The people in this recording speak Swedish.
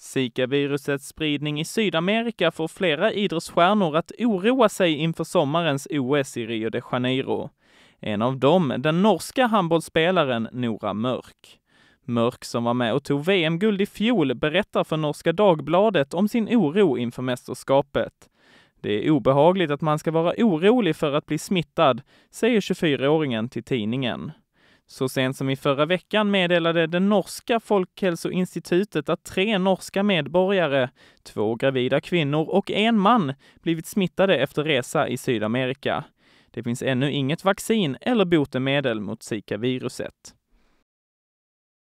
Zika-virusets spridning i Sydamerika får flera idrottsstjärnor att oroa sig inför sommarens OS i Rio de Janeiro. En av dem, den norska handbollsspelaren Nora Mörk. Mörk, som var med och tog VM-guld i fjol, berättar för Norska Dagbladet om sin oro inför mästerskapet. Det är obehagligt att man ska vara orolig för att bli smittad, säger 24-åringen till tidningen. Så sent som i förra veckan meddelade det norska folkhälsoinstitutet att tre norska medborgare, två gravida kvinnor och en man, blivit smittade efter resa i Sydamerika. Det finns ännu inget vaccin eller botemedel mot Zika-viruset.